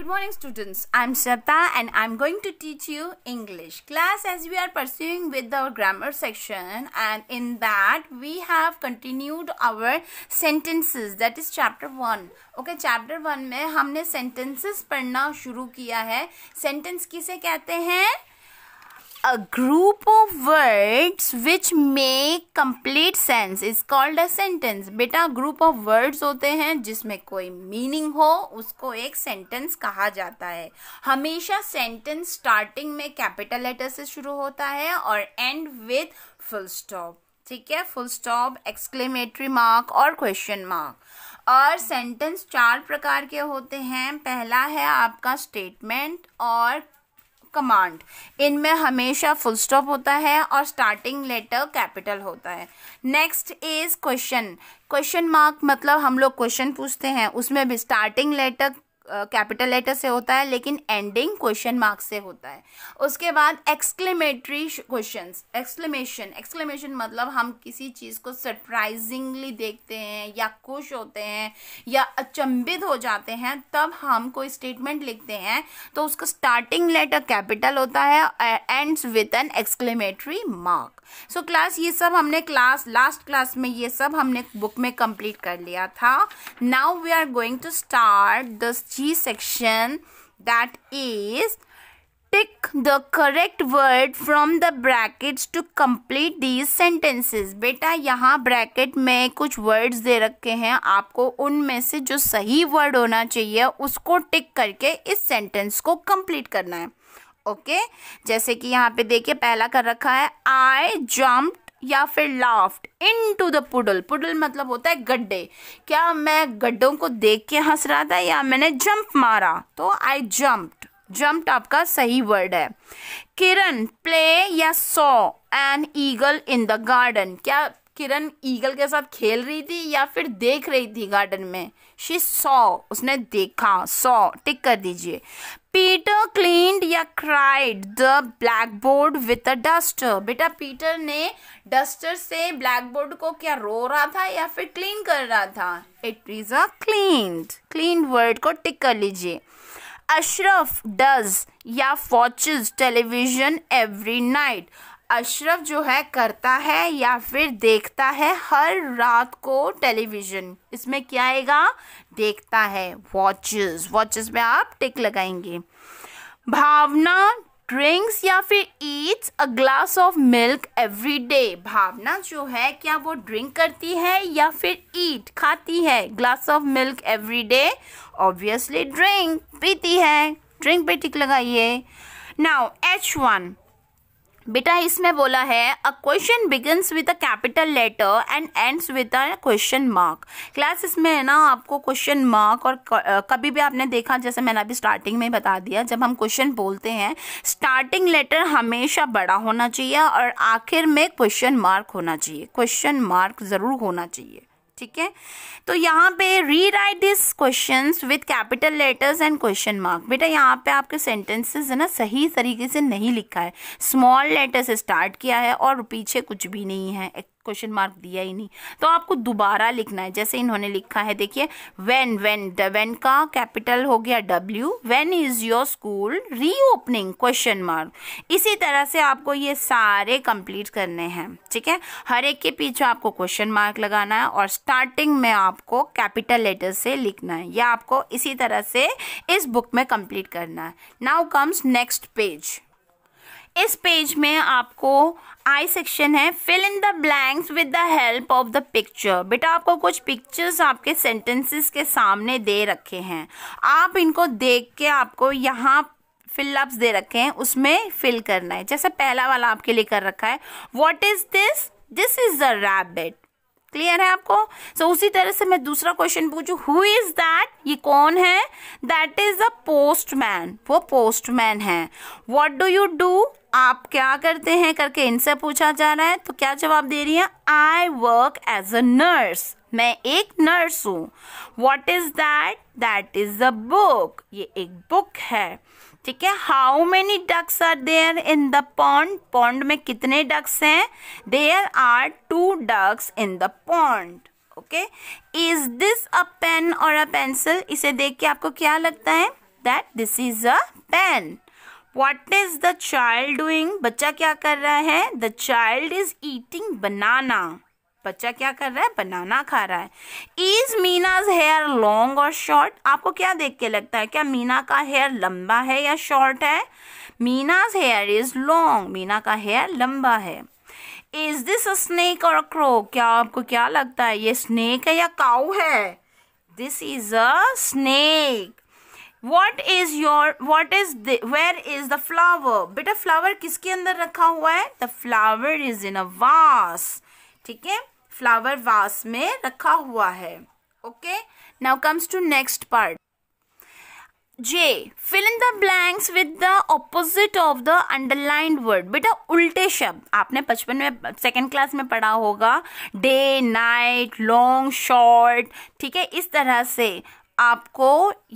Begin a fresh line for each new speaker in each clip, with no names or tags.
Good morning students, i'm am and i'm going to teach you English. Class as we are pursuing with the grammar section and in that we have continued our sentences that is chapter 1. okay chapter one में हमने sentences पढ़ना शुरू किया है sentence किसे कहते हैं a group of words which make complete sense is called a sentence beta group of words hote hain jisme koi meaning ho usko ek sentence kaha jata hai hamesha sentence starting mein capital letter se shuru hota hai aur end with full stop theek hai full stop exclamatory mark और question mark और sentence चार प्रकार के होते हैं पहला है आपका स्टेटमेंट और कमांड इनमें हमेशा फुल स्टॉप होता है और स्टार्टिंग लेटर कैपिटल होता है next is question question mark मतलब हम लोग क्वेश्चन पूछते हैं उसमें भी स्टार्टिंग लेटर कैपिटल लेटर से होता है लेकिन एंडिंग क्वेश्चन मार्क से होता है उसके बाद एक्सक्लेमेटरी क्वेश्चन एक्सक्लेमेशन एक्सक्लेमेशन मतलब हम किसी चीज़ को सरप्राइजिंगली देखते हैं या खुश होते हैं या अचंभित हो जाते हैं तब हम कोई स्टेटमेंट लिखते हैं तो उसका स्टार्टिंग लेटर कैपिटल होता है ends with an exclamatory mark so class ये सब हमने क्लास लास्ट क्लास में ये सब हमने बुक में कंप्लीट कर लिया था now we are going to start this G section that is tick the correct word from the brackets to complete these sentences बेटा यहाँ ब्रैकेट में कुछ वर्ड्स दे रखे हैं आपको उनमें से जो सही वर्ड होना चाहिए उसको टिक करके इस सेंटेंस को कंप्लीट करना है ओके okay? जैसे कि यहाँ पे देखिए पहला कर रखा है आई जम्प या फिर laughed into the puddle puddle मतलब होता है गड्ढे क्या मैं गड्ढों को देख के हंस रहा था या मैंने जंप मारा तो आई जम्प्ट जम्प्ट आपका सही वर्ड है किरण प्ले या saw an eagle in the garden क्या किरण ईगल के साथ खेल रही थी या फिर देख रही थी गार्डन में शी सॉ उसने देखा सॉ टिक कर दीजिए पीटर क्लीन्ड या cried the blackboard with a duster बेटा पीटर ने डस्टर से ब्लैक बोर्ड को क्या रो रहा था या फिर क्लीन कर रहा था it is a cleaned clean word को टिक कर लीजिए अशरफ डज या watches television every night Ashraf जो है करता है या फिर देखता है हर रात को टेलीविज़न इसमें क्या आएगा देखता है वॉचेस वॉचेस में आप टिक लगाएंगे भावना ड्रिंक्स या फिर eats a glass of milk every day Bhavna जो है क्या वो ड्रिंक करती है या फिर ईट खाती है glass of milk every day obviously drink पीती है ड्रिंक पे टिक लगाइए नाउ एच वन बेटा इसमें बोला है a question begins with a capital letter and ends with a question mark class इसमें है ना आपको क्वेश्चन मार्क और कभी भी आपने देखा जैसे मैंने अभी स्टार्टिंग में बता दिया जब हम क्वेश्चन बोलते हैं स्टार्टिंग लेटर हमेशा बड़ा होना चाहिए और आखिर में क्वेश्चन मार्क होना चाहिए क्वेश्चन मार्क ज़रूर होना चाहिए ठीक है तो यहाँ पे rewrite this question with capital letters and question mark बेटा यहाँ पे आपके सेंटेंसेस है ना सही तरीके से नहीं लिखा है स्मॉल लेटर से स्टार्ट किया है और पीछे कुछ भी नहीं है क्वेश्चन मार्क दिया ही नहीं तो आपको दोबारा लिखना है जैसे इन्होंने लिखा है देखिए व्हेन व्हेन द व्हेन का कैपिटल हो गया W when is your school reopening question mark इसी तरह से आपको ये सारे कंप्लीट करने हैं ठीक है हर एक के पीछे आपको क्वेश्चन मार्क लगाना है और स्टार्टिंग में आपको कैपिटल लेटर से लिखना है या आपको इसी तरह से इस बुक में कंप्लीट करना है नाउ कम्स नेक्स्ट पेज इस पेज में आपको आई सेक्शन है fill in the blanks with the help of the picture बेटा आपको कुछ पिक्चर्स आपके सेंटेंसेस के सामने दे रखे हैं आप इनको देख के आपको यहाँ फिलअप्स दे रखे हैं उसमें फिल करना है जैसे पहला वाला आपके लिए कर रखा है what is this this is the rabbit clear है आपको सो so, उसी तरह से मैं दूसरा क्वेश्चन पूछू हु इज दैट ये कौन है दैट इज अ पोस्टमैन वो पोस्टमैन है वॉट डू यू डू आप क्या करते हैं करके इनसे पूछा जा रहा है तो क्या जवाब दे रही है I work as a nurse मैं एक नर्स हूँ what is that that is a book ये एक बुक है ठीक है how many ducks are there in the pond pond में कितने डक्स हैं there are two ducks in the pond okay is this a pen और अ पेंसिल इसे देख के आपको क्या लगता है that this is a pen what is the child doing बच्चा क्या कर रहा है the child is eating banana बच्चा क्या कर रहा है बनाना खा रहा है इज मीनाज हेयर लॉन्ग और शॉर्ट आपको क्या देख के लगता है क्या मीना का हेयर लंबा है या शॉर्ट है Meena's hair is long Meena का हेयर लंबा है इज दिस अ स्नेक और क्रो क्या आपको क्या लगता है ये स्नेक है या काऊ है this is a snake what is your what is where is the flower बेटा फ्लावर किसके अंदर रखा हुआ है the flower is in a vase ठीक है फ्लावर वास में रखा हुआ है okay now comes to next part J fill in the blanks with the opposite of the underlined word बेटा उल्टे शब्द आपने बचपन में सेकेंड क्लास में पढ़ा होगा डे नाइट लॉन्ग शॉर्ट ठीक है इस तरह से आपको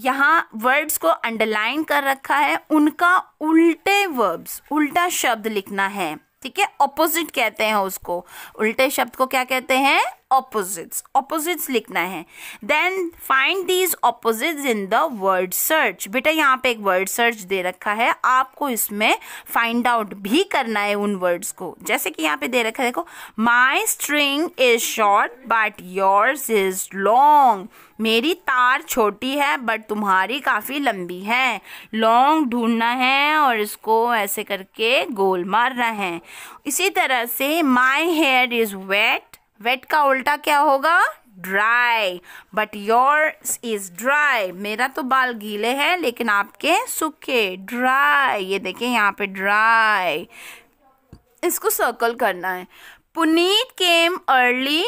यहाँ वर्ड्स को अंडरलाइन कर रखा है उनका उल्टे वर्ब्स उल्टा शब्द लिखना है ठीक है ऑपोजिट कहते हैं उसको उल्टे शब्द को क्या कहते हैं opposites opposites लिखना है then find these opposites in the word search बेटा यहाँ पे एक word search दे रखा है आपको इसमें find out भी करना है उन words को जैसे कि यहाँ पे दे रखा है देखो my string is short but yours is long मेरी तार छोटी है बट तुम्हारी काफ़ी लंबी है लॉन्ग ढूंढना है और इसको ऐसे करके गोल मारना है इसी तरह से my hair is wet wet का उल्टा क्या होगा dry but your is dry मेरा तो बाल गीले हैं लेकिन आपके सूखे ड्राई ये देखें यहाँ पे ड्राई इसको सर्कल करना है Puneet came early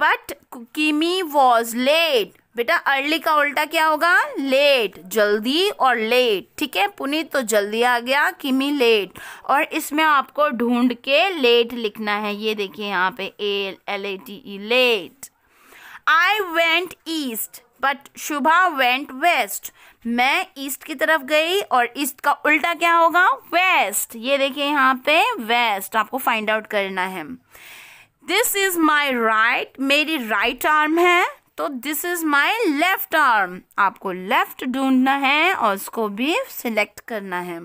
but Kimi was late बेटा अर्ली का उल्टा क्या होगा लेट जल्दी और लेट ठीक है पुनीत तो जल्दी आ गया किमी लेट और इसमें आपको ढूंढ के लेट लिखना है ये देखिए यहाँ पे A L A T E late I went east but Shubha went west मैं ईस्ट की तरफ गई और ईस्ट का उल्टा क्या होगा वेस्ट ये देखिए यहाँ पे वेस्ट आपको फाइंड आउट करना है दिस इज माई राइट मेरी राइट right आर्म है तो this is my left arm आपको लेफ्ट ढूंढना है और उसको भी सिलेक्ट करना है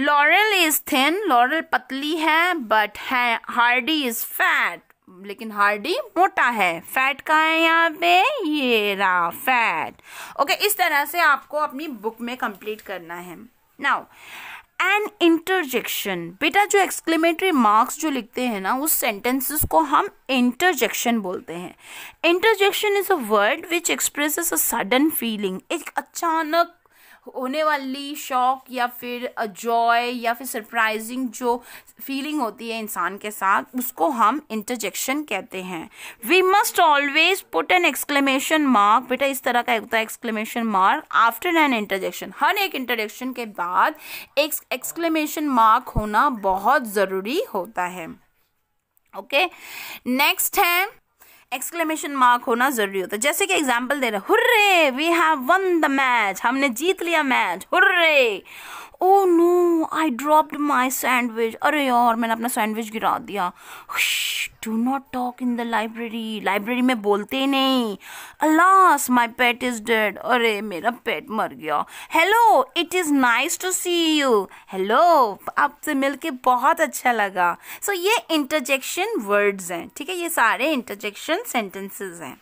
लॉरल इज थिन लॉरल पतली है बट है हार्डी इज फैट लेकिन हार्डी मोटा है फैट का है यहाँ पे ये रहा फैट ओके इस तरह से आपको अपनी बुक में कंप्लीट करना है नाउ एन इंटरजेक्शन बेटा जो एक्सक्लेमेटरी मार्क्स जो लिखते हैं ना उस सेंटेंसेस को हम इंटरजेक्शन बोलते हैं interjection is a word which expresses a sudden feeling एक अचानक होने वाली शौक या फिर जॉय या फिर सरप्राइजिंग जो फीलिंग होती है इंसान के साथ उसको हम इंटरजेक्शन कहते हैं we must always put an exclamation mark बेटा इस तरह का होता है exclamation mark after an interjection हर एक इंटरजेक्शन के बाद एक एक्सक्लेमेशन मार्क होना बहुत ज़रूरी होता है ओके okay? नेक्स्ट है एक्सक्लेमेशन मार्क होना ज़रूरी होता है जैसे कि एग्जाम्पल दे रहे hurray we have won the match हमने जीत लिया match hurray oh no I dropped my sandwich अरे यार मैंने अपना सैंडविच गिरा दिया do not talk in the library library में बोलते नहीं alas my pet is dead अरे मेरा पेट मर गया hello it is nice to see you hello आपसे मिल के बहुत अच्छा लगा सो so, ये इंटरजेक्शन वर्ड्स हैं ठीक है ये सारे इंटरजेक्शन सेंटेंसेज हैं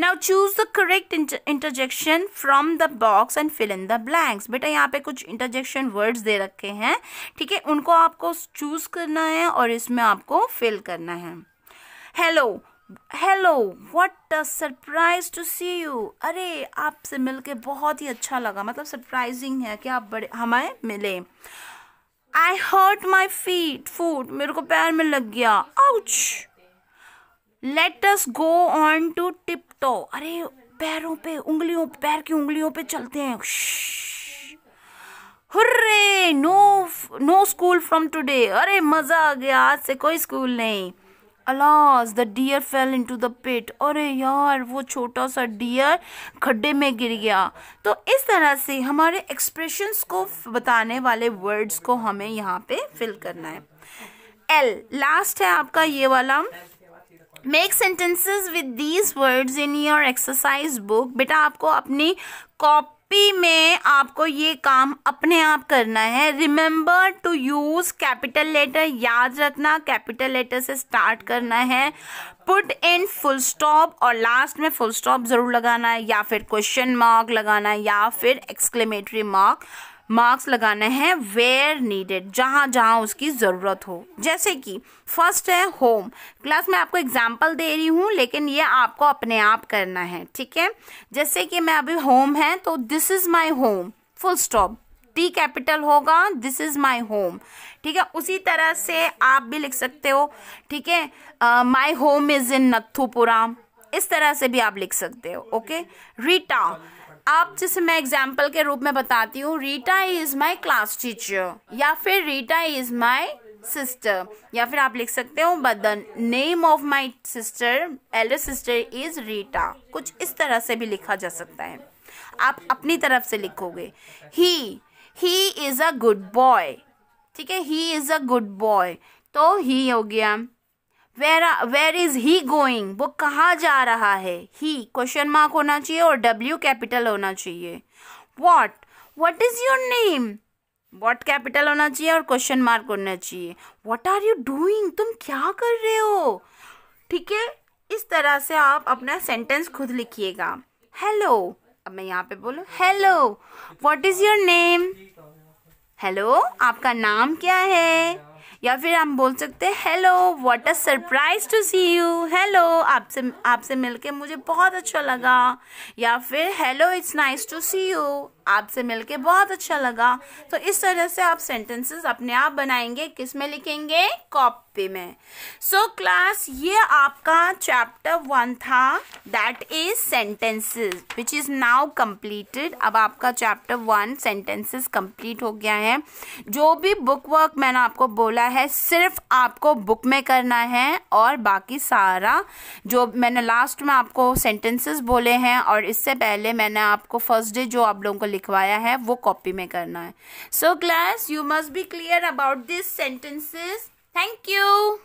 now choose the correct interjection from the box and fill in the blanks बेटा यहाँ पे कुछ इंटरजेक्शन वर्ड्स दे रखे हैं ठीक है उनको आपको चूज करना है और इसमें आपको फिल करना है hello hello what a surprise to see you अरे आपसे मिलके बहुत ही अच्छा लगा मतलब सरप्राइजिंग है कि आप बड़े हमें मिले आई हर्ट माई फीट फूट मेरे को पैर में लग गया ouch let us go on to tiptoe अरे पैरों पे उंगलियों पैर की उंगलियों पे चलते हैं hurray no no school from today अरे मज़ा आ गया आज से कोई स्कूल नहीं alas the deer fell into the pit अरे यार वो छोटा सा डियर खड्डे में गिर गया तो इस तरह से हमारे एक्सप्रेशंस को बताने वाले वर्ड्स को हमें यहाँ पे फिल करना है एल लास्ट है आपका ये वाला make sentences with these words in your exercise book बेटा आपको अपनी कॉपी में आपको ये काम अपने आप करना है remember to use capital letter याद रखना कैपिटल लेटर से स्टार्ट करना है पुट इन फुल स्टॉप और लास्ट में फुल स्टॉप ज़रूर लगाना है या फिर क्वेश्चन मार्क लगाना है या फिर एक्सक्लेमेटरी मार्क मार्क्स लगाना है वेयर नीडेड जहाँ जहाँ उसकी ज़रूरत हो जैसे कि फर्स्ट है होम क्लास में आपको एग्जाम्पल दे रही हूँ लेकिन ये आपको अपने आप करना है ठीक है जैसे कि मैं अभी होम है तो this is my home full stop T capital होगा दिस इज़ माई होम ठीक है उसी तरह से आप भी लिख सकते हो ठीक है माई होम इज़ इन नथुपुरा इस तरह से भी आप लिख सकते हो ओके रीटा आप जैसे मैं एग्जाम्पल के रूप में बताती हूँ Rita is my class teacher या फिर रीटा इज माई सिस्टर या फिर आप लिख सकते हो but the name of my sister elder sister is Rita कुछ इस तरह से भी लिखा जा सकता है आप अपनी तरफ से लिखोगे ही he is a good boy ठीक है he is a good boy तो ही हो गया where where is he going वो कहाँ जा रहा है ही क्वेश्चन मार्क होना चाहिए और डब्ल्यू कैपिटल होना चाहिए what what is your name what capital होना चाहिए और क्वेश्चन मार्क होना चाहिए वॉट आर यू डूइंग तुम क्या कर रहे हो ठीक है इस तरह से आप अपना सेंटेंस खुद लिखिएगा हेलो अब मैं यहाँ पे बोलूँ hello what is your name hello आपका नाम क्या है या फिर हम बोल सकते हैं hello what a surprise to see you hello आपसे आपसे मिलके मुझे बहुत अच्छा लगा या फिर hello it's nice to see you आपसे मिलके बहुत अच्छा लगा तो इस तरह से आप सेंटेंसेस अपने आप बनाएंगे किस में लिखेंगे कॉपी पे में सो so, क्लास ये आपका चैप्टर वन था that is sentences which is now completed अब आपका चैप्टर वन सेंटेंसेस कंप्लीट हो गया है जो भी बुक वर्क मैंने आपको बोला है सिर्फ आपको बुक में करना है और बाकी सारा जो मैंने लास्ट में आपको सेंटेंसेस बोले हैं और इससे पहले मैंने आपको फर्स्ट डे जो आप लोगों को लिखवाया है वो कॉपी में करना है so class you must be clear about this sentences Thank you.